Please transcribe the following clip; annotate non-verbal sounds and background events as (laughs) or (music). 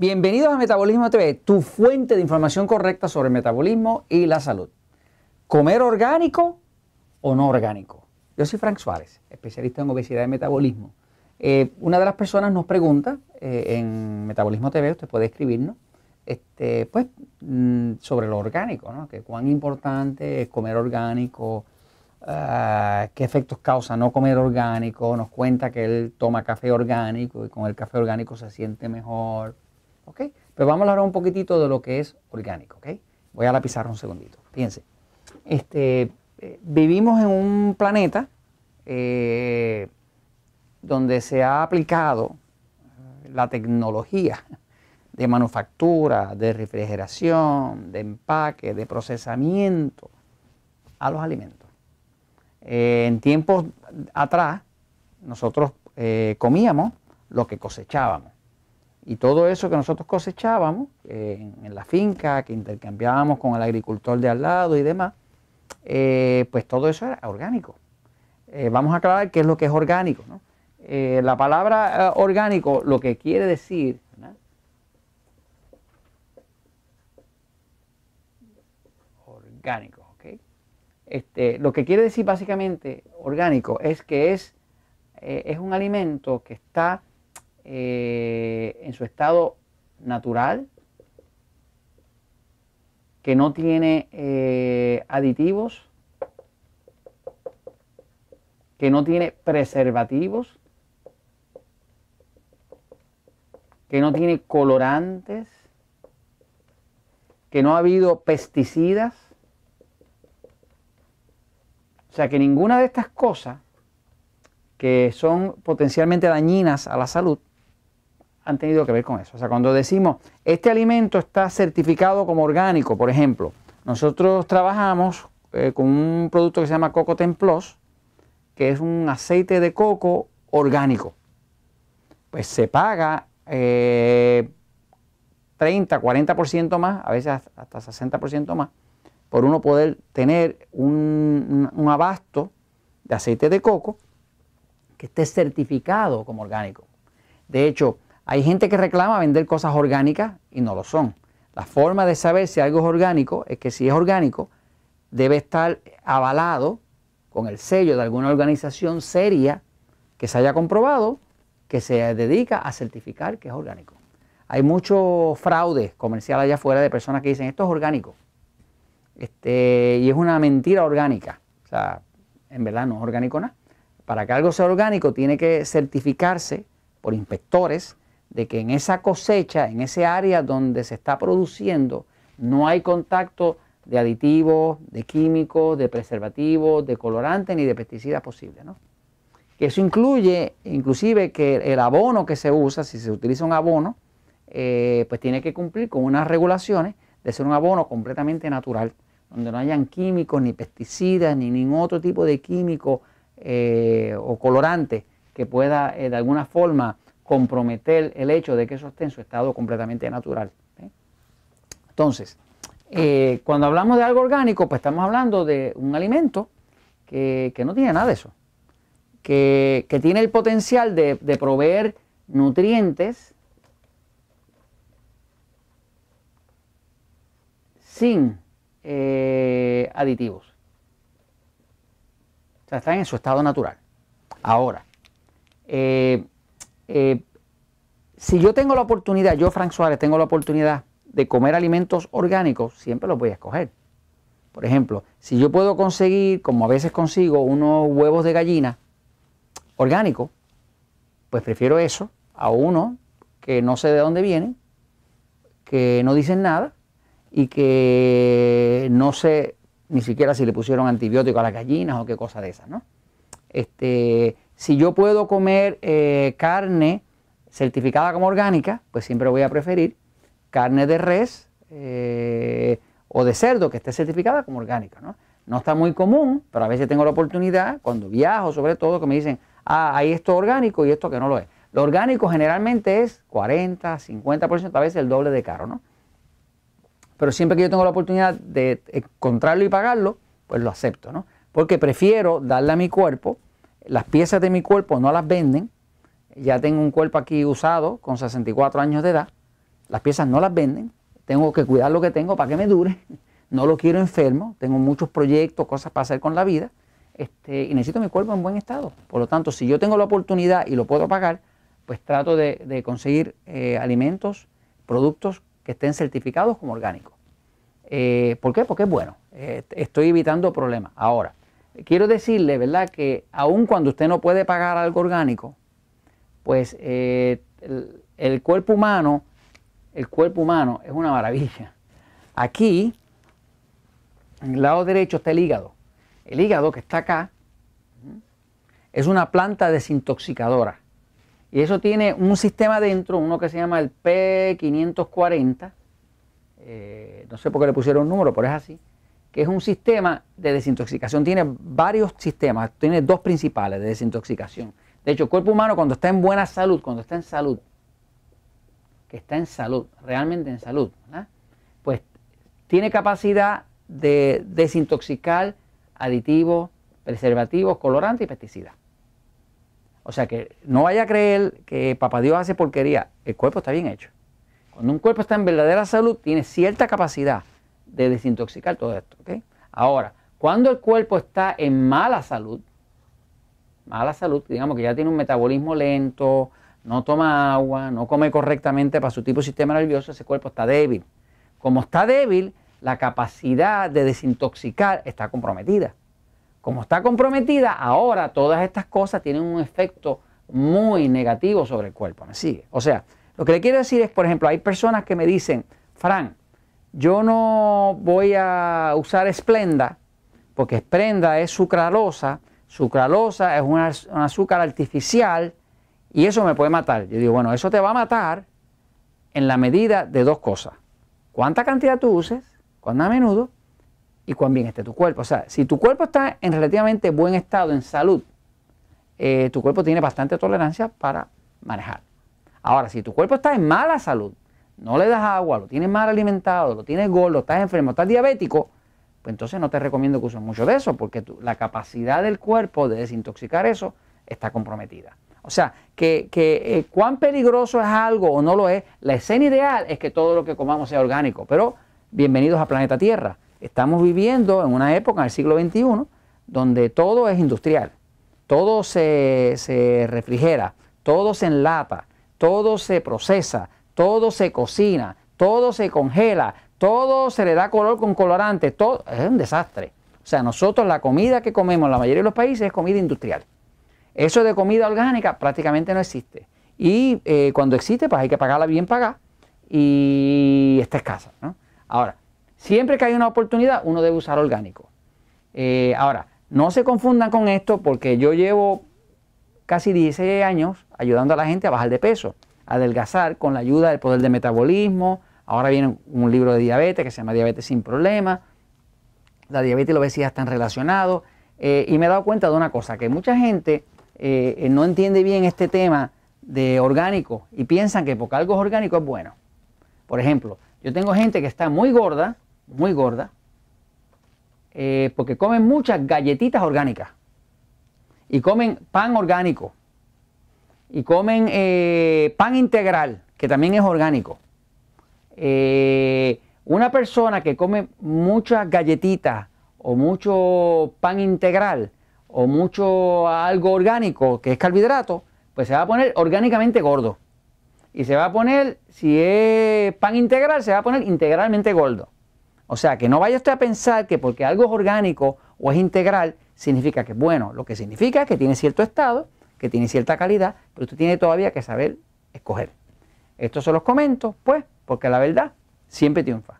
Bienvenidos a Metabolismo TV, tu fuente de información correcta sobre el metabolismo y la salud. ¿Comer orgánico o no orgánico? Yo soy Frank Suárez, especialista en obesidad y metabolismo. Eh, una de las personas nos pregunta eh, en Metabolismo TV, usted puede escribirnos, este, pues mm, sobre lo orgánico, ¿no? Que cuán importante es comer orgánico, ah, qué efectos causa no comer orgánico, nos cuenta que él toma café orgánico y con el café orgánico se siente mejor. Pero vamos a hablar un poquitito de lo que es orgánico, ¿ok? Voy a la pizarra un segundito. Fíjense, este, eh, vivimos en un planeta eh, donde se ha aplicado eh, la tecnología de manufactura, de refrigeración, de empaque, de procesamiento a los alimentos. en tiempos atrás, nosotros comíamos lo que cosechábamos. Y todo eso que nosotros cosechábamos en, la finca, que intercambiábamos con el agricultor de al lado y demás, eh, pues todo eso era orgánico. Eh, vamos a aclarar qué es lo que es orgánico. Eh, la palabra orgánico lo que quiere decir orgánico. ¿ok? Este, lo que quiere decir básicamente orgánico es que es, es un alimento que está eh, en su estado natural, que no tiene eh, aditivos, que no tiene preservativos, que no tiene colorantes, que no ha habido pesticidas. O sea que ninguna de estas cosas que son potencialmente dañinas a la salud han tenido que ver con eso. O sea, cuando decimos, este alimento está certificado como orgánico, por ejemplo, nosotros trabajamos eh, con un producto que se llama Coco Templos, que es un aceite de coco orgánico. Pues se paga 30, eh, 40% más, a veces hasta 60% más, por uno poder tener un, un abasto de aceite de coco que esté certificado como orgánico. De hecho, hay gente que reclama vender cosas orgánicas y no lo son. La forma de saber si algo es orgánico es que si es orgánico debe estar avalado con el sello de alguna organización seria que se haya comprobado que se dedica a certificar que es orgánico. Hay mucho fraude comercial allá afuera de personas que dicen esto es orgánico. Este, y es una mentira orgánica. O sea, en verdad no es orgánico nada. Para que algo sea orgánico tiene que certificarse por inspectores de que en esa cosecha, en ese área donde se está produciendo, no hay contacto de aditivos, de químicos, de preservativos, de colorantes ni de pesticidas posibles. ¿no? Eso incluye inclusive que el abono que se usa, si se utiliza un abono, eh, pues tiene que cumplir con unas regulaciones de ser un abono completamente natural, donde no hayan químicos, ni pesticidas, ni ningún otro tipo de químico eh, o colorante que pueda eh, de alguna forma comprometer el hecho de que eso esté en su estado completamente natural. ¿eh? Entonces, eh, cuando hablamos de algo orgánico, pues estamos hablando de un alimento que, no tiene nada de eso, que, tiene el potencial de, proveer nutrientes sin eh, aditivos. O sea, están en su estado natural. Ahora, eh, si yo tengo la oportunidad, yo Frank Suárez tengo la oportunidad de comer alimentos orgánicos, siempre los voy a escoger. Por ejemplo, si yo puedo conseguir, como a veces consigo, unos huevos de gallina orgánicos, pues prefiero eso a uno que no sé de dónde vienen, que no dicen nada y que no sé ni siquiera si le pusieron antibiótico a las gallinas o qué cosa de esas, ¿no? Este, si yo puedo comer eh, carne certificada como orgánica, pues siempre voy a preferir carne de res eh, o de cerdo que esté certificada como orgánica. ¿no? no está muy común, pero a veces tengo la oportunidad, cuando viajo sobre todo, que me dicen, ah, hay esto orgánico y esto que no lo es. Lo orgánico generalmente es 40, 50%, a veces el doble de caro, ¿no? Pero siempre que yo tengo la oportunidad de encontrarlo y pagarlo, pues lo acepto, ¿no? Porque prefiero darle a mi cuerpo las piezas de mi cuerpo no las venden. Ya tengo un cuerpo aquí usado con 64 años de edad. Las piezas no las venden. Tengo que cuidar lo que tengo para que me dure. (laughs) No lo quiero enfermo. Tengo muchos proyectos, cosas para hacer con la vida. Este, y necesito mi cuerpo en buen estado. Por lo tanto, si yo tengo la oportunidad y lo puedo pagar, pues trato de, conseguir eh, alimentos, productos que estén certificados como orgánicos. Eh, ¿Por qué? Porque es bueno. Eh, estoy evitando problemas. Ahora, quiero decirle, ¿verdad?, que aun cuando usted no puede pagar algo orgánico, pues eh, el, cuerpo humano, el cuerpo humano es una maravilla. Aquí, en el lado derecho está el hígado. El hígado que está acá es una planta desintoxicadora. Y eso tiene un sistema dentro, uno que se llama el P540. Eh, no sé por qué le pusieron un número, pero es así que es un sistema de desintoxicación. Tiene varios sistemas, tiene dos principales de desintoxicación. De hecho, el cuerpo humano cuando está en buena salud, cuando está en salud, que está en salud, realmente en salud, pues tiene capacidad de desintoxicar aditivos, preservativos, colorantes y pesticidas. O sea que no vaya a creer que papá Dios hace porquería, el cuerpo está bien hecho. Cuando un cuerpo está en verdadera salud, tiene cierta capacidad de desintoxicar todo esto. Ahora, cuando el cuerpo está en mala salud, mala salud, digamos que ya tiene un metabolismo lento, no toma agua, no come correctamente para su tipo de sistema nervioso, ese cuerpo está débil. Como está débil, la capacidad de desintoxicar está comprometida. Como está comprometida, ahora todas estas cosas tienen un efecto muy negativo sobre el cuerpo. ¿Me sigue? O sea, lo que le quiero decir es, por ejemplo, hay personas que me dicen, Fran, yo no voy a usar esplenda, porque esplenda es sucralosa, sucralosa es un azúcar artificial y eso me puede matar. Yo digo, bueno, eso te va a matar en la medida de dos cosas. Cuánta cantidad tú uses, cuán a menudo y cuán bien esté tu cuerpo. O sea, si tu cuerpo está en relativamente buen estado, en salud, eh, tu cuerpo tiene bastante tolerancia para manejar. Ahora, si tu cuerpo está en mala salud, no le das agua, lo tienes mal alimentado, lo tienes gordo, estás enfermo, estás diabético, pues entonces no te recomiendo que uses mucho de eso, porque la capacidad del cuerpo de desintoxicar eso está comprometida. O sea, que, eh, cuán peligroso es algo o no lo es, la escena ideal es que todo lo que comamos sea orgánico, pero bienvenidos a planeta Tierra. Estamos viviendo en una época, en el siglo XXI, donde todo es industrial, todo se, se refrigera, todo se enlata, todo se procesa, todo se cocina, todo se congela, todo se le da color con colorante, todo es un desastre. O sea, nosotros la comida que comemos en la mayoría de los países es comida industrial. Eso de comida orgánica prácticamente no existe. Y eh, cuando existe, pues hay que pagarla bien pagada y está escasa. Ahora, siempre que hay una oportunidad, uno debe usar orgánico. Eh, ahora, no se confundan con esto porque yo llevo casi 16 años ayudando a la gente a bajar de peso adelgazar con la ayuda del poder de metabolismo. Ahora viene un libro de diabetes que se llama Diabetes sin problemas. La diabetes y la obesidad están relacionados. Eh, y me he dado cuenta de una cosa, que mucha gente eh, eh, no entiende bien este tema de orgánico y piensan que porque algo es orgánico es bueno. Por ejemplo, yo tengo gente que está muy gorda, muy gorda, porque comen muchas galletitas orgánicas y comen pan orgánico y comen eh, pan integral, que también es orgánico. Eh, una persona que come muchas galletitas o mucho pan integral o mucho algo orgánico que es carbohidrato, pues se va a poner orgánicamente gordo. Y se va a poner, si es pan integral, se va a poner integralmente gordo. O sea, que no vaya usted a pensar que porque algo es orgánico o es integral, significa que es bueno. Lo que significa es que tiene cierto estado que tiene cierta calidad, pero usted tiene todavía que saber escoger. Estos son los comento pues, porque la verdad siempre triunfa.